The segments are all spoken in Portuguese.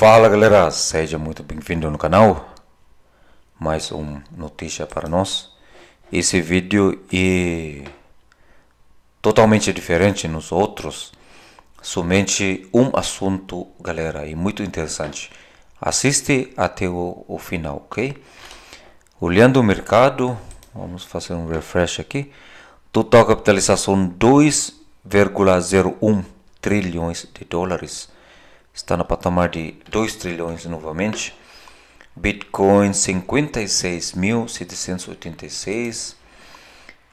Fala galera, seja muito bem-vindo no canal. Mais uma notícia para nós. Esse vídeo é totalmente diferente nos outros. Somente um assunto, galera, e muito interessante. Assiste até o, o final, ok? Olhando o mercado, vamos fazer um refresh aqui. Total capitalização 2,01 trilhões de dólares está no patamar de 2 trilhões novamente. Bitcoin 56.786,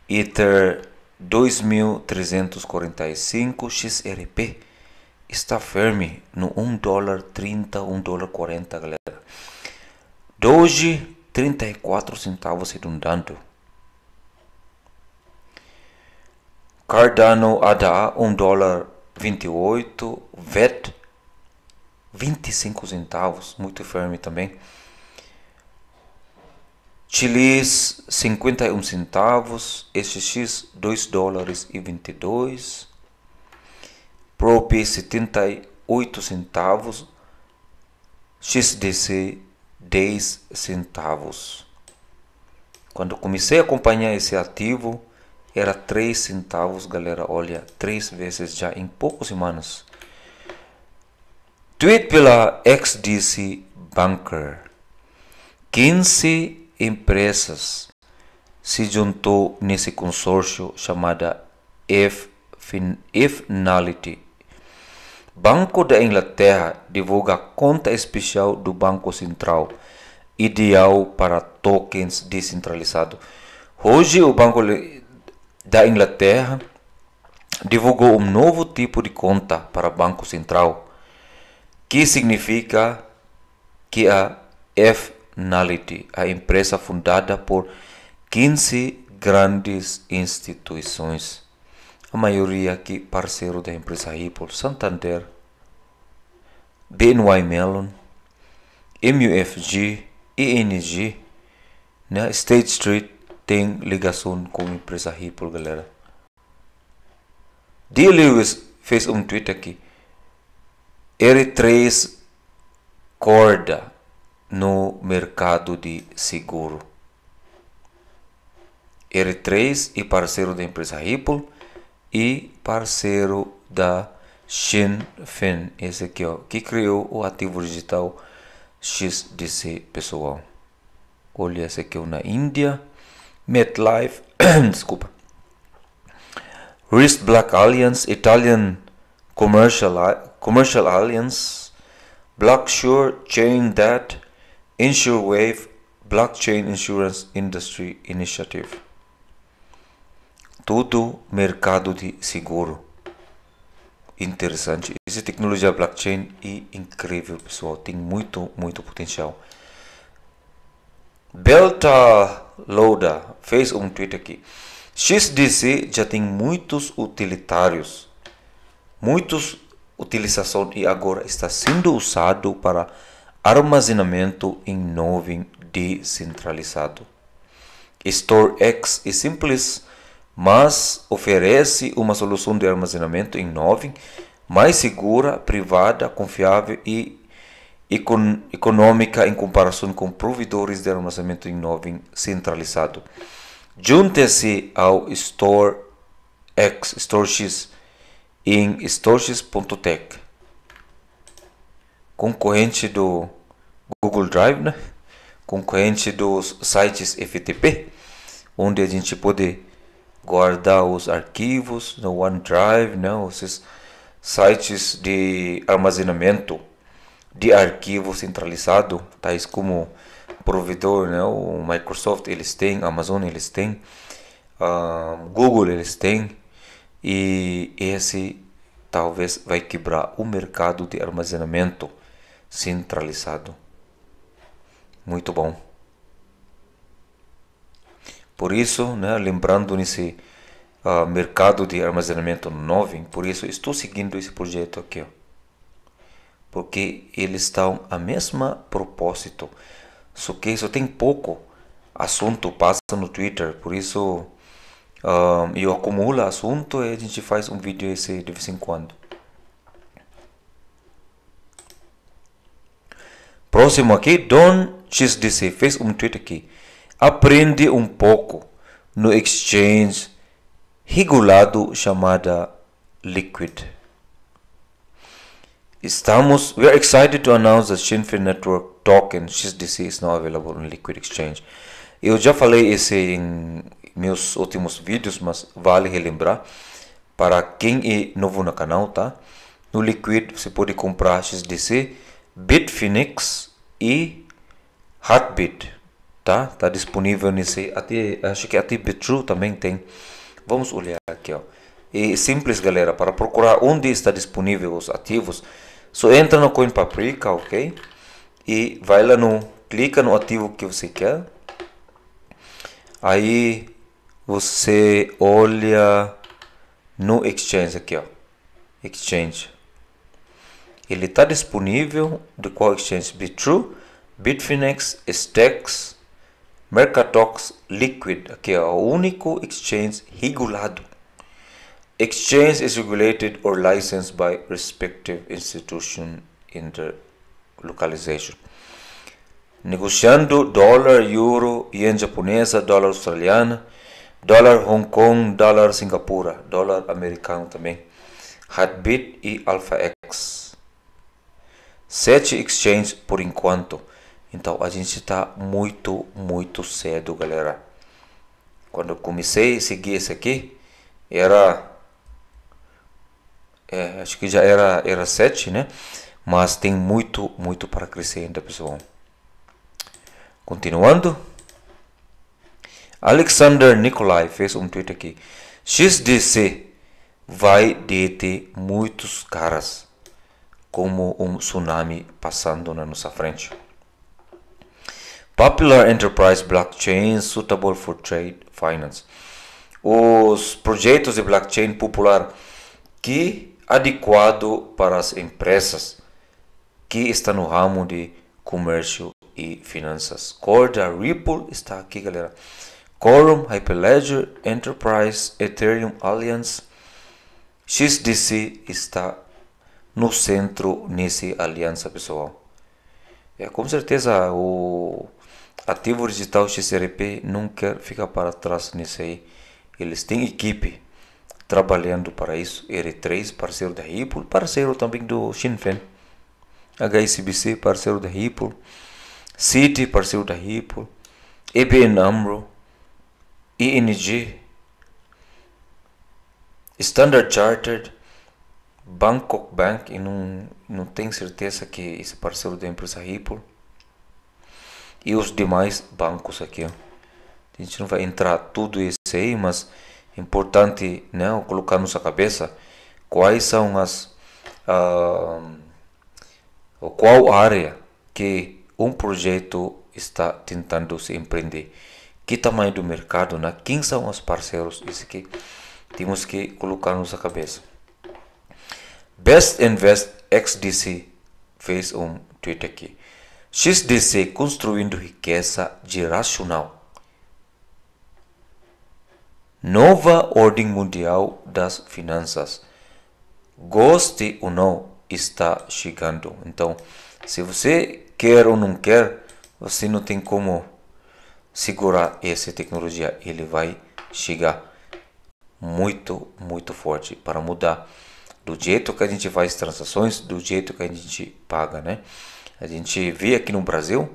Ether 2.345, XRP está firme no 1 dólar 30, 1 dólar 40, galera. Doge 34 centavos redundando. Cardano ADA 1 dólar 28, VET 25 centavos, muito firme também. Chilis 51 centavos, SX 2 dólares e 22. Prop 78 centavos, XDC 10 centavos. Quando comecei a acompanhar esse ativo, era 3 centavos, galera. Olha, três vezes já em poucos semanas. Tweet pela XDC Banker. 15 empresas se juntou nesse consórcio chamada F-Finality. Banco da Inglaterra divulga conta especial do Banco Central, ideal para tokens descentralizados. Hoje, o Banco da Inglaterra divulgou um novo tipo de conta para Banco Central que significa que a F-Nality, a empresa fundada por 15 grandes instituições, a maioria aqui parceiro da empresa Apple, Santander, BNY Mellon, MUFG, ING, né? State Street tem ligação com a empresa Apple, galera. D. Lewis fez um tweet aqui. R3 corda no mercado de seguro. R3 e parceiro da empresa Ripple e parceiro da Shin Fin, esse aqui ó, que criou o ativo digital XDC pessoal. Olha esse aqui ó, na Índia, MetLife, desculpa. Risk Black Alliance, Italian Commercial Commercial Alliance, Blockchain Chain That, InsureWave, Blockchain Insurance Industry Initiative. tudo mercado de seguro. Interessante. Essa tecnologia blockchain é incrível, pessoal. Tem muito, muito potencial. Belta Loda fez um tweet aqui. XDC já tem muitos utilitários, muitos utilização e agora está sendo usado para armazenamento em nuvem descentralizado. StoreX é simples, mas oferece uma solução de armazenamento em nuvem mais segura, privada, confiável e econ econômica em comparação com provedores de armazenamento em nuvem centralizado. Junte-se ao StoreX, StoreX em storages.tech, concorrente do Google Drive, né? concorrente dos sites FTP, onde a gente pode guardar os arquivos no OneDrive, né? esses sites de armazenamento de arquivo centralizado, tais como provedor, né? o Microsoft eles têm, Amazon eles têm, uh, Google eles têm, e esse talvez vai quebrar o mercado de armazenamento centralizado. Muito bom. Por isso, né, lembrando nesse uh, mercado de armazenamento novo, por isso estou seguindo esse projeto aqui, ó, porque eles estão a mesma propósito, só que só tem pouco assunto passa no Twitter, por isso uh, eu acumulo assunto e a gente faz um vídeo esse de vez em quando. Próximo aqui, Don XDC fez um tweet aqui. Aprende um pouco no exchange regulado chamada Liquid. Estamos, we are excited to announce that Shinfin Network token XDC is now available on Liquid Exchange. Eu já falei isso em meus últimos vídeos, mas vale relembrar. Para quem é novo no canal, tá? No Liquid você pode comprar XDC, Bitfinex e heartbeat tá? Tá disponível nesse até acho que até Bitrue também tem. Vamos olhar aqui, ó. É simples, galera, para procurar onde está disponível os ativos, só entra no Coin Paprika, OK? E vai lá no clica no ativo que você quer. Aí você olha no exchange aqui, ó. Exchange. Ele está disponível de qual exchange? Bitrue, Bitfinex, Stacks, Mercatox, Liquid. Aqui é o único exchange regulado. Exchange is regulated or licensed by respective institution in the localization. Negociando dólar, euro, yen japonesa, dólar australiano dólar Hong Kong, dólar Singapura, dólar americano também, Hatbit e Alpha X, Sete exchanges por enquanto. Então a gente está muito, muito cedo, galera. Quando eu comecei a seguir esse aqui, era. É, acho que já era, era 7, né? Mas tem muito, muito para crescer ainda, pessoal. Continuando. Alexander Nikolai fez um tweet aqui. XDC vai deter muitos caras como um tsunami passando na nossa frente. Popular Enterprise Blockchain Suitable for Trade Finance. Os projetos de blockchain popular que adequado para as empresas que estão no ramo de comércio e finanças. Corda Ripple está aqui, galera. Quorum, Hyperledger, Enterprise, Ethereum Alliance, XDC está no centro nesse aliança pessoal. É, com certeza o ativo digital XRP não quer ficar para trás nisso aí. Eles têm equipe trabalhando para isso. R3, parceiro da Ripple, parceiro também do Shinfen. HSBC, parceiro da Ripple. Citi, parceiro da Ripple. EBN AMRO, ING, Standard Chartered, Bangkok Bank, e não, não tenho certeza que esse parceiro da empresa Ripple, e os demais bancos aqui. Ó. A gente não vai entrar tudo isso aí, mas é importante né, colocar nossa cabeça quais são as. Uh, qual área que um projeto está tentando se empreender que tamanho do mercado, né? quem são os parceiros, isso que temos que colocar na nossa cabeça. Best Invest XDC fez um tweet aqui. XDC construindo riqueza geracional. Nova ordem mundial das finanças. Goste ou não, está chegando. Então, se você quer ou não quer, você não tem como segurar essa tecnologia, ele vai chegar muito, muito forte para mudar do jeito que a gente faz transações, do jeito que a gente paga, né? A gente vê aqui no Brasil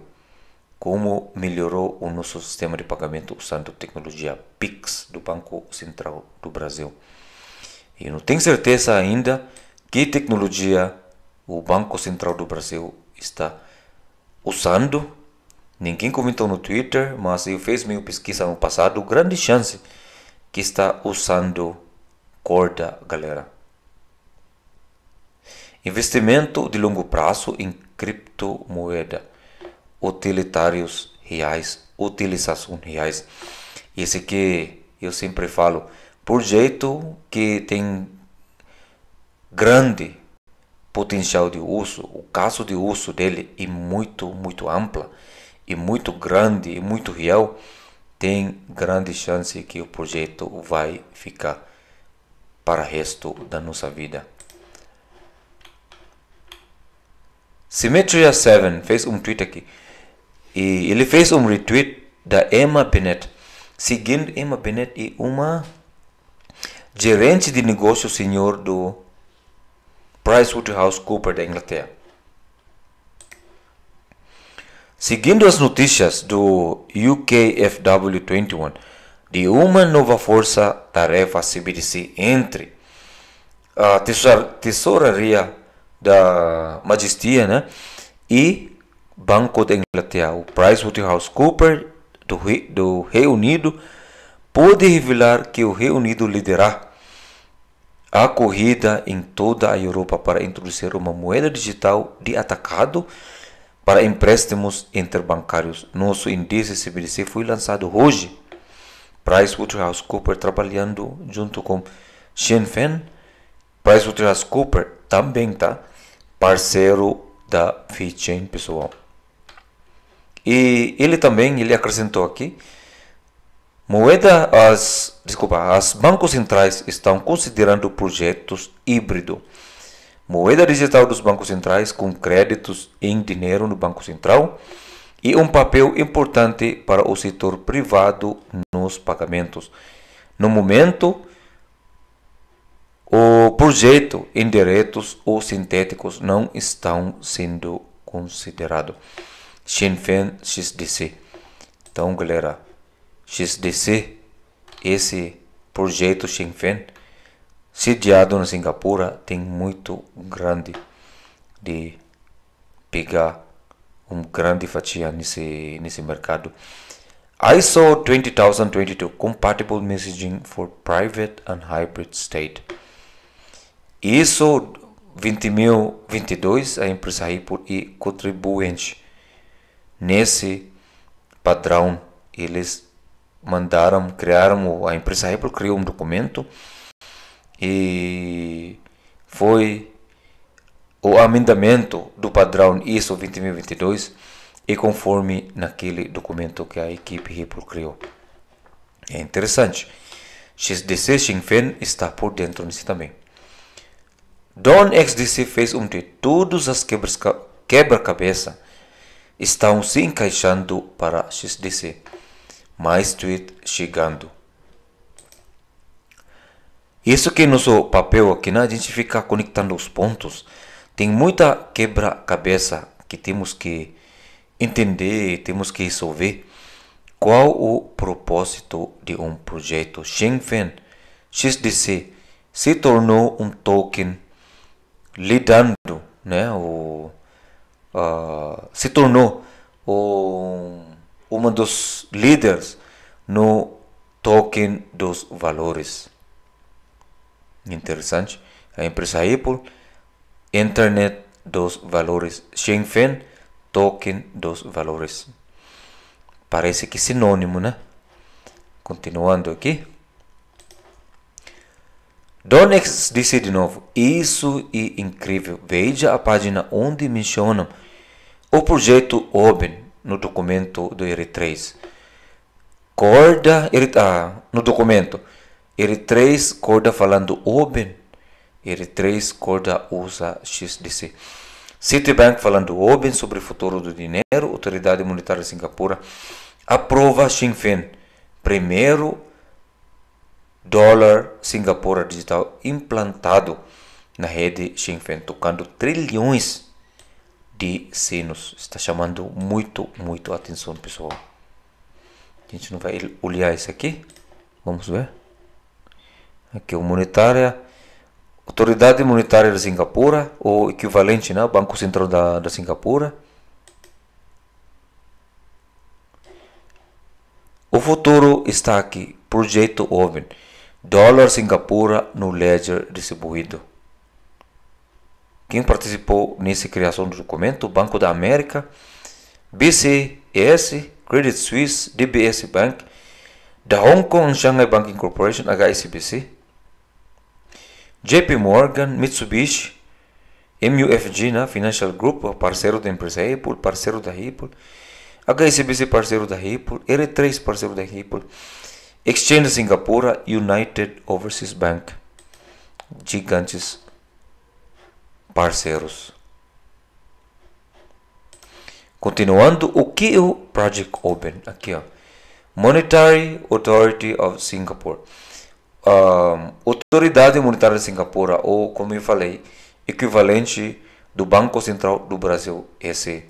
como melhorou o nosso sistema de pagamento usando a tecnologia Pix do Banco Central do Brasil. E não tenho certeza ainda que tecnologia o Banco Central do Brasil está usando Ninguém comentou no Twitter, mas eu fiz minha pesquisa no passado. Grande chance que está usando corda, galera. Investimento de longo prazo em criptomoeda, utilitários reais, utilização reais. Esse que eu sempre falo, por jeito que tem grande potencial de uso, o caso de uso dele é muito, muito ampla e muito grande e muito real, tem grande chance que o projeto vai ficar para o resto da nossa vida. Symmetria 7 fez um tweet aqui e ele fez um retweet da Emma Bennett, seguindo Emma Bennett e uma gerente de negócio senhor do PricewaterhouseCoopers da Inglaterra. Seguindo as notícias do UKFW21 de uma nova força-tarefa CBDC entre a tesouraria da Majestia né? e Banco da Inglaterra, o PricewaterhouseCoopers do, do Reino Unido, pode revelar que o Reino Unido liderará a corrida em toda a Europa para introduzir uma moeda digital de atacado para empréstimos interbancários. Nosso índice CBDC foi lançado hoje. PricewaterhouseCoopers trabalhando junto com Shenfen. PricewaterhouseCoopers também está parceiro da VeChain, pessoal. E ele também, ele acrescentou aqui, moeda, as, desculpa, as bancos centrais estão considerando projetos híbridos moeda digital dos bancos centrais com créditos em dinheiro no Banco Central e um papel importante para o setor privado nos pagamentos. No momento, o projeto em direitos ou sintéticos não estão sendo considerado. Sinn Féin XDC. Então, galera, XDC, esse projeto Sinn Féin, sediado na Singapura tem muito grande de pegar uma grande fatia nesse nesse mercado. ISO 20022 Compatible Messaging for Private and Hybrid State. ISO 20022 a empresa Apple e contribuinte nesse padrão eles mandaram criaram a empresa Apple criou um documento e foi o amendamento do padrão ISO 2022 e conforme naquele documento que a equipe Ripple criou. É interessante. XDC Xingfen está por dentro disso também. Don XDC fez um de todas as quebra-cabeça estão se encaixando para XDC. Mais tweet chegando. Isso que é nosso papel aqui, né? a gente fica conectando os pontos. Tem muita quebra-cabeça que temos que entender, temos que resolver. Qual o propósito de um projeto? Shenzhen XDC se tornou um token lidando, né? O, uh, se tornou o, um dos líderes no token dos valores interessante a empresa Apple, Internet dos valores, Shenzhen token dos valores. Parece que sinônimo, né? Continuando aqui. Donex disse de novo, isso é incrível. Veja a página onde mencionam o projeto Open no documento do R3. Corda, ah, no documento. Ele três corda falando open. Ele três corda usa XDC. Citibank falando open sobre o futuro do dinheiro. Autoridade Monetária de Singapura aprova Sinn Féin. Primeiro dólar Singapura digital implantado na rede Sinn Féin, tocando trilhões de sinos. Está chamando muito, muito atenção, pessoal. A gente não vai olhar isso aqui. Vamos ver que é monetária, Autoridade Monetária de Singapura, ou equivalente, né? Banco Central da, da Singapura. O futuro está aqui, Projeto OVEN, Dólar Singapura no Ledger distribuído. Quem participou nessa criação do documento? Banco da América, BCS, Credit Suisse, DBS Bank, da Hong Kong Shanghai Banking Corporation, HSBC, JP Morgan, Mitsubishi, MUFG, né? Financial Group, parceiro da empresa Apple, parceiro da Apple, HSBC, parceiro da Apple, R3, parceiro da Apple, Exchange Singapura, United Overseas Bank, gigantes parceiros. Continuando, o que é o Project Open? Aqui, ó. Monetary Authority of Singapore a autoridade monetária de Singapura, ou como eu falei, equivalente do Banco Central do Brasil, esse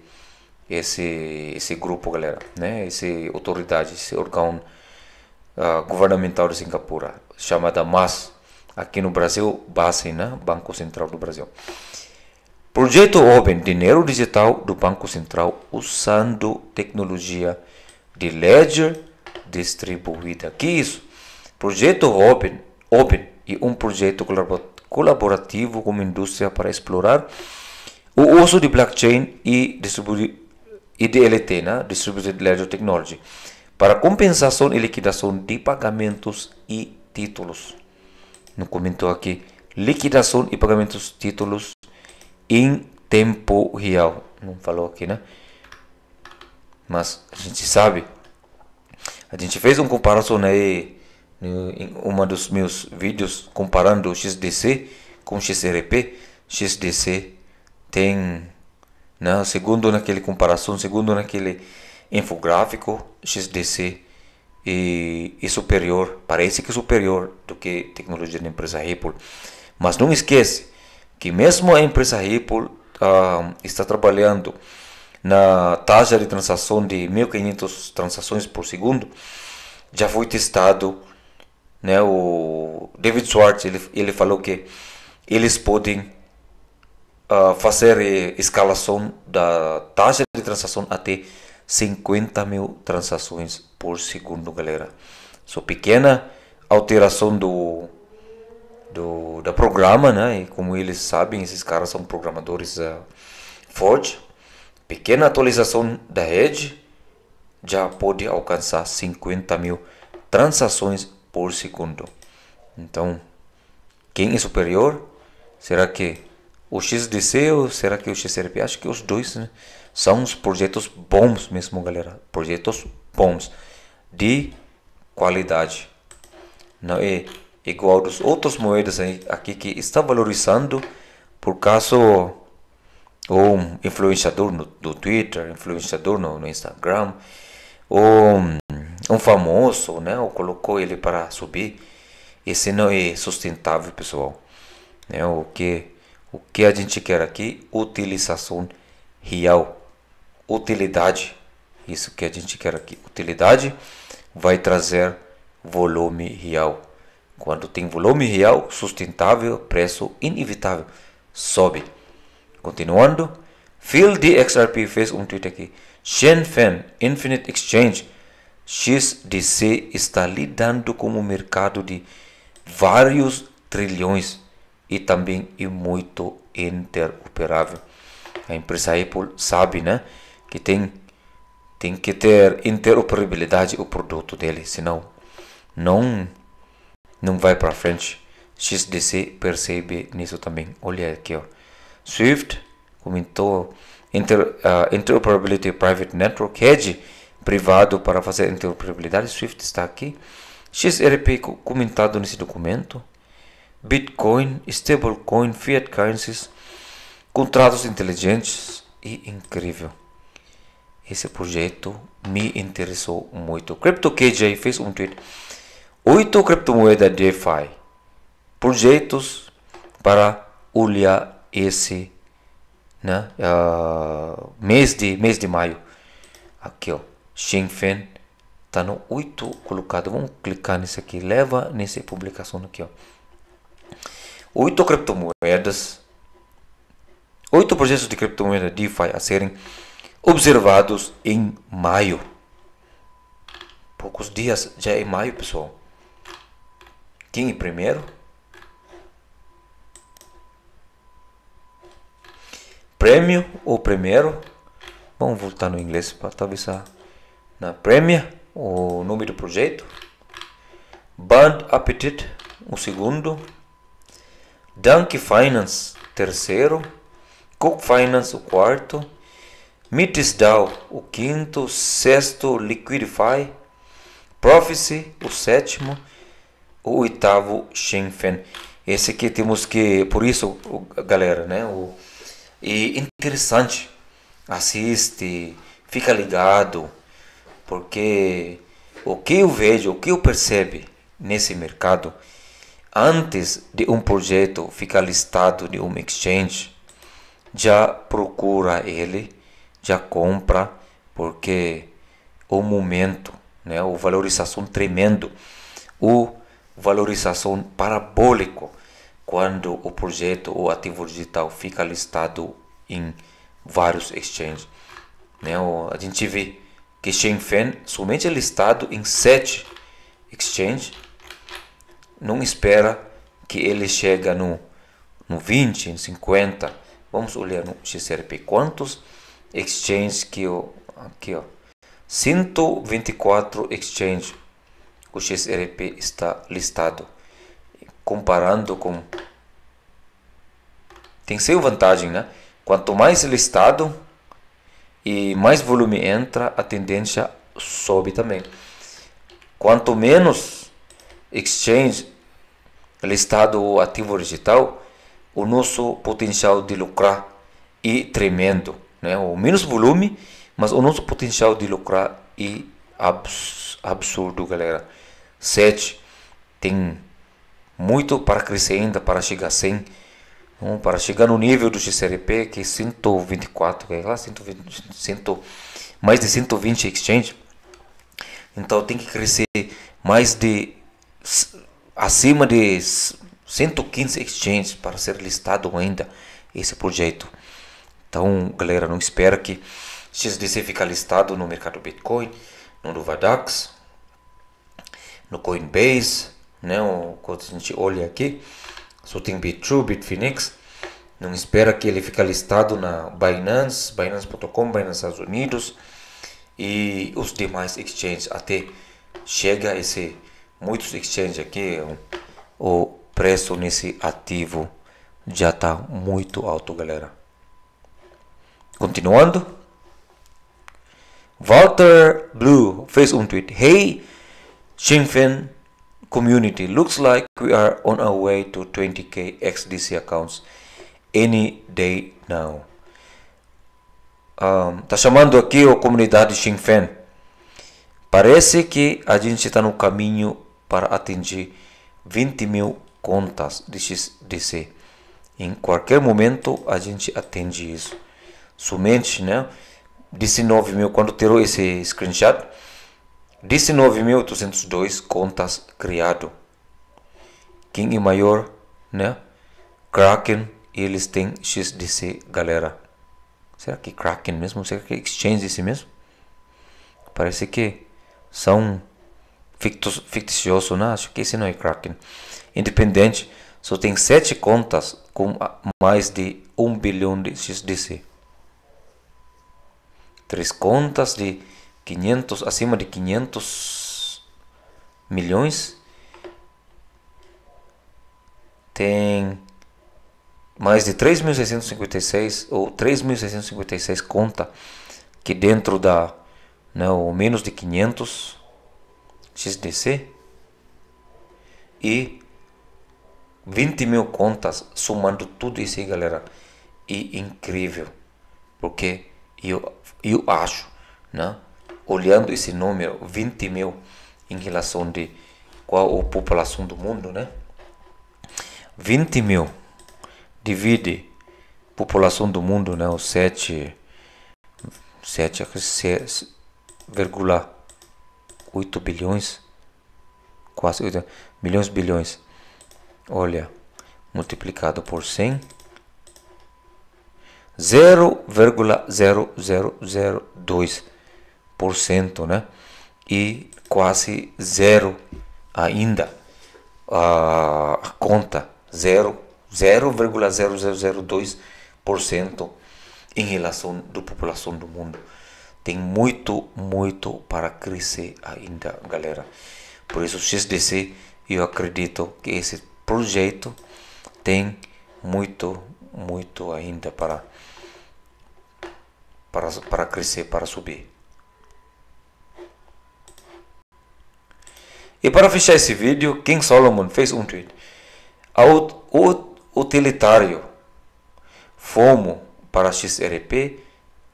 esse esse grupo, galera, né? Esse autoridade, esse órgão uh, governamental de Singapura, chamada MAS, aqui no Brasil, base, né? Banco Central do Brasil. Projeto Open, dinheiro digital do Banco Central usando tecnologia de ledger distribuída. Que isso? projeto Open, Open e um projeto colaborativo com a indústria para explorar o uso de blockchain e, e DLT, né? Distributed Ledger Technology, para compensação e liquidação de pagamentos e títulos. Não comentou aqui liquidação e pagamentos títulos em tempo real. Não falou aqui, né? Mas a gente sabe. A gente fez uma comparação aí em um dos meus vídeos comparando o XDC com o XRP. XDC tem, né, segundo naquele comparação, segundo naquele infográfico, XDC e, e superior, parece que superior do que tecnologia da empresa Ripple. Mas não esquece que mesmo a empresa Ripple ah, está trabalhando na taxa de transação de 1.500 transações por segundo, já foi testado né? O David Schwartz ele, ele falou que eles podem uh, fazer eh, escalação da taxa de transação até 50 mil transações por segundo, galera. Só pequena alteração do, do da programa, né? E como eles sabem, esses caras são programadores uh, eh, Forge. Pequena atualização da rede já pode alcançar 50 mil transações por segundo. Então, quem é superior? Será que o XDC ou será que o XRP? Acho que os dois né? são os projetos bons mesmo, galera. Projetos bons de qualidade. Não é igual dos outros moedas aí, aqui que está valorizando por caso um influenciador no, do Twitter, influenciador no, no Instagram, ou um um famoso, né, ou colocou ele para subir, esse não é sustentável, pessoal. Né? O que o que a gente quer aqui, utilização real, utilidade. Isso que a gente quer aqui, utilidade vai trazer volume real. Quando tem volume real, sustentável, preço inevitável sobe. Continuando, Phil de XRP fez um tweet aqui. Shenfen Infinite Exchange XDC está lidando com um mercado de vários trilhões e também é muito interoperável. A empresa Apple sabe né, que tem, tem que ter interoperabilidade o produto dele, senão não, não vai para frente. XDC percebe nisso também. Olha aqui, ó. Swift comentou inter, uh, Interoperability Private Network hedge privado para fazer interoperabilidade, Swift está aqui, XRP comentado nesse documento, Bitcoin, stablecoin, fiat currencies, contratos inteligentes e incrível. Esse projeto me interessou muito. CryptoKJ fez um tweet. Oito criptomoedas DeFi. Projetos para olhar esse né, uh, mês, de, mês de maio. Aqui, ó. Sinn está no 8 colocado. Vamos clicar nisso aqui. Leva nessa publicação aqui. Ó. 8 criptomoedas. 8 projetos de criptomoeda DeFi a serem observados em maio. Poucos dias já é maio, pessoal. Quem é primeiro? Prêmio ou primeiro? Vamos voltar no inglês para talvez a na Premier, o nome do projeto. Band appetite o segundo. Dunk Finance, terceiro. Cook Finance, o quarto. Dow, o quinto. Sexto, Liquidify. Prophecy, o sétimo. O oitavo, Shenfen. Esse aqui temos que, por isso, galera, né? O, e interessante, assiste, fica ligado porque o que eu vejo, o que eu percebo nesse mercado, antes de um projeto ficar listado de um exchange, já procura ele, já compra, porque o momento, né, o valorização tremendo, o valorização parabólico quando o projeto ou ativo digital fica listado em vários exchanges. Né? A gente vê que Shenfen, somente é listado em sete exchanges, não espera que ele chega no, no 20, em 50. Vamos olhar no XRP quantos exchanges que eu aqui ó 124 exchange o XRP está listado comparando com tem seu vantagem né quanto mais listado e mais volume entra, a tendência sobe também. Quanto menos exchange listado ativo digital, o nosso potencial de lucrar é tremendo. Né? O menos volume, mas o nosso potencial de lucrar é abs absurdo, galera. 7. Tem muito para crescer ainda, para chegar a 100 um, para chegar no nível do XRP, que é 124, que é lá 120, 100, mais de 120 exchange. Então tem que crescer mais de acima de 115 exchanges para ser listado ainda esse projeto. Então, galera, não espera que XDC fica listado no mercado Bitcoin, no Novadax, no Coinbase, né? O que a gente olha aqui, só tem BitTrue, Bitfinex. Não espera que ele fica listado na Binance, Binance.com, Binance Estados Unidos e os demais exchanges. Até chega esse muitos exchanges aqui, o preço nesse ativo já está muito alto, galera. Continuando. Walter Blue fez um tweet. Hey, Shinfen community. Looks like we are on our way to 20k XDC accounts any day now. Um, tá chamando aqui a comunidade Sinn Parece que a gente está no caminho para atingir 20 mil contas de XDC. Em qualquer momento a gente atende isso. Somente, né? 19 mil, quando tirou esse screenshot, 19.802 contas criado. King e maior, né? Kraken, eles têm XDC, galera. Será que Kraken mesmo? Será que é Exchange esse mesmo? Parece que são fictos, ficticioso, né? Acho que esse não é Kraken. Independente, só tem sete contas com mais de 1 bilhão de XDC. Três contas de 500, acima de 500 milhões. Tem mais de 3.656 ou 3.656 conta que dentro da não, né, menos de 500 XDC e 20 mil contas somando tudo isso aí galera e incrível porque eu, eu acho né olhando esse número, 20 mil, em relação de qual a população do mundo, né? 20 mil divide população do mundo, né? Os 7, 7,8 bilhões, quase 8 milhões bilhões. Olha, multiplicado por 100, 0,0002 cento, né? E quase zero ainda a conta, 0,0002% em relação à população do mundo. Tem muito, muito para crescer ainda, galera. Por isso, XDC, eu acredito que esse projeto tem muito, muito ainda para, para, para crescer, para subir. E para fechar esse vídeo, King Solomon fez um tweet. O utilitário FOMO para XRP,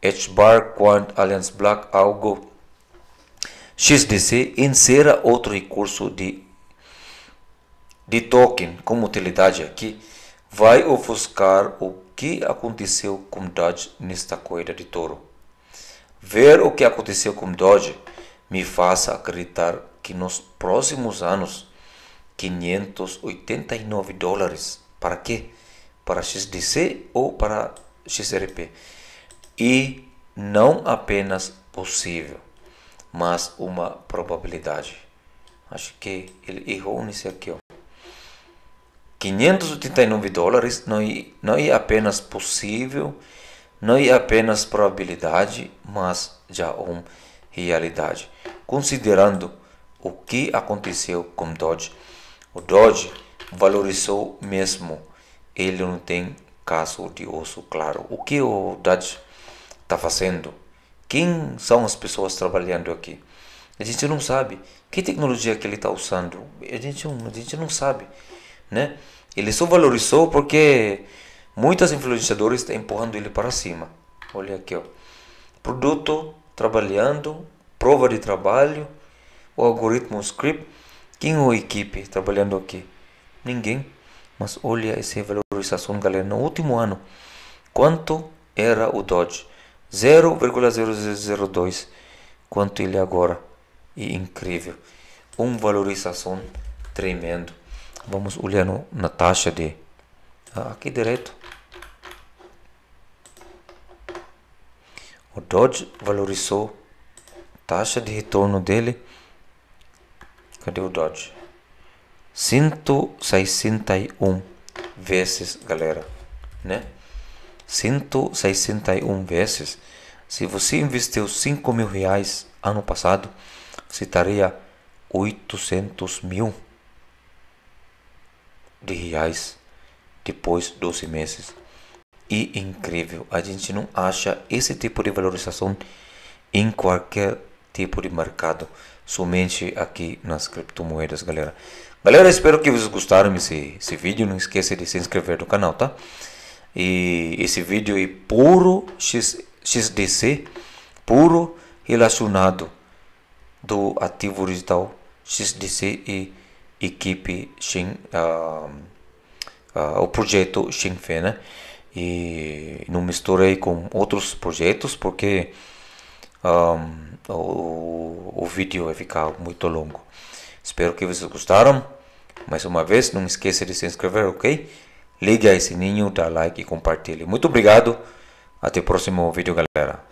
HBAR Quant Alliance Black Algo XDC insera outro recurso de, de token como utilidade aqui, vai ofuscar o que aconteceu com Dodge nesta corrida de touro. Ver o que aconteceu com Dodge me faça acreditar que nos próximos anos 589 dólares. Para quê? Para XDC ou para XRP. E não apenas possível, mas uma probabilidade. Acho que ele errou nesse aqui. Ó. 589 dólares não é, não é apenas possível, não é apenas probabilidade, mas já uma realidade. Considerando o que aconteceu com Dodge. O Dodge valorizou mesmo. Ele não tem caso de osso claro. O que o Dodge está fazendo? Quem são as pessoas trabalhando aqui? A gente não sabe. Que tecnologia que ele está usando? A gente, a gente não sabe. Né? Ele só valorizou porque muitas influenciadoras estão tá empurrando ele para cima. Olha aqui, ó. Produto trabalhando, prova de trabalho, o algoritmo, o script, quem é a equipe trabalhando aqui? Ninguém. Mas olha essa valorização, galera. No último ano, quanto era o Dodge? 0,002. Quanto ele é agora? E incrível. Uma valorização tremendo. Vamos olhar no, na taxa de... Ah, aqui direto. O Dodge valorizou. Taxa de retorno dele Cadê o Dodge? 161 vezes, galera, né? 161 vezes. Se você investiu 5 mil reais ano passado, você estaria 800 mil de reais depois 12 meses. E incrível, a gente não acha esse tipo de valorização em qualquer tipo de mercado somente aqui nas criptomoedas, galera. Galera, espero que vocês gostaram desse esse vídeo. Não esqueça de se inscrever no canal, tá? E esse vídeo é puro X, XDC, puro relacionado do ativo digital XDC e equipe Xin, uh, uh, o projeto Xinfei, né? E não misturei com outros projetos porque um, ah, o, o vídeo vai ficar muito longo. Espero que vocês gostaram. Mais uma vez, não esqueça de se inscrever, ok? Ligue aí sininho, dá like e compartilhe. Muito obrigado. Até o próximo vídeo, galera.